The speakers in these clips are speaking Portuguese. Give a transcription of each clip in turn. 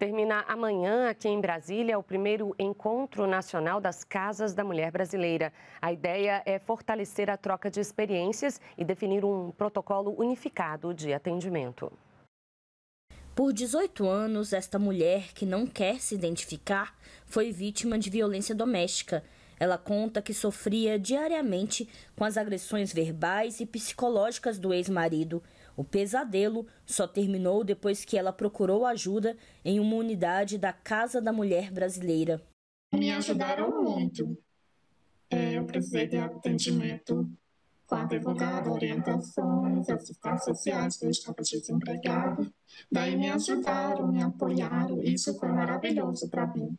Termina amanhã, aqui em Brasília, o primeiro encontro nacional das Casas da Mulher Brasileira. A ideia é fortalecer a troca de experiências e definir um protocolo unificado de atendimento. Por 18 anos, esta mulher, que não quer se identificar, foi vítima de violência doméstica ela conta que sofria diariamente com as agressões verbais e psicológicas do ex-marido. O pesadelo só terminou depois que ela procurou ajuda em uma unidade da Casa da Mulher Brasileira. Me ajudaram muito. É, eu precisei de atendimento com advogado, orientações, assistentes sociais, que eu estava desempregada Daí me ajudaram, me apoiaram, isso foi maravilhoso para mim.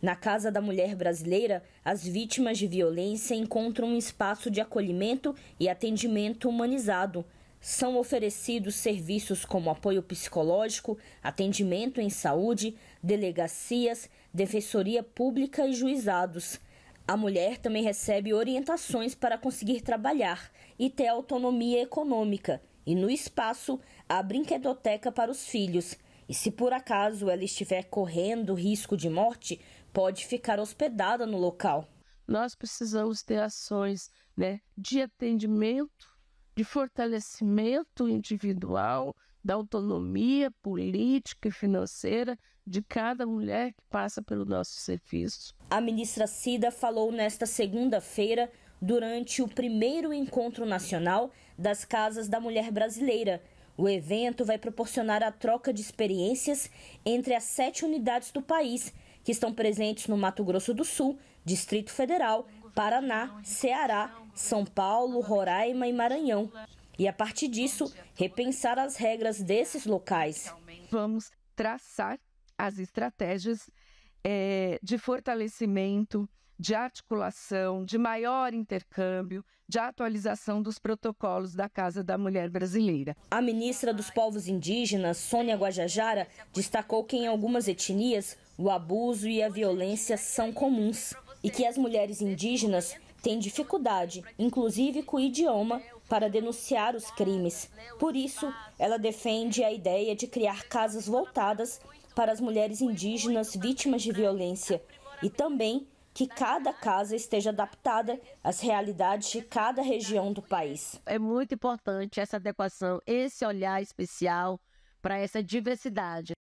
Na Casa da Mulher Brasileira, as vítimas de violência encontram um espaço de acolhimento e atendimento humanizado. São oferecidos serviços como apoio psicológico, atendimento em saúde, delegacias, defensoria pública e juizados. A mulher também recebe orientações para conseguir trabalhar e ter autonomia econômica, e no espaço, a brinquedoteca para os filhos. E se por acaso ela estiver correndo risco de morte, pode ficar hospedada no local. Nós precisamos ter ações né, de atendimento, de fortalecimento individual, da autonomia política e financeira de cada mulher que passa pelo nosso serviço. A ministra Cida falou nesta segunda-feira durante o primeiro encontro nacional das Casas da Mulher Brasileira o evento vai proporcionar a troca de experiências entre as sete unidades do país, que estão presentes no Mato Grosso do Sul, Distrito Federal, Paraná, Ceará, São Paulo, Roraima e Maranhão. E a partir disso, repensar as regras desses locais. Vamos traçar as estratégias é, de fortalecimento, de articulação, de maior intercâmbio, de atualização dos protocolos da Casa da Mulher Brasileira. A ministra dos Povos Indígenas, Sônia Guajajara, destacou que em algumas etnias o abuso e a violência são comuns e que as mulheres indígenas têm dificuldade, inclusive com o idioma, para denunciar os crimes. Por isso, ela defende a ideia de criar casas voltadas para as mulheres indígenas vítimas de violência e também que cada casa esteja adaptada às realidades de cada região do país. É muito importante essa adequação, esse olhar especial para essa diversidade.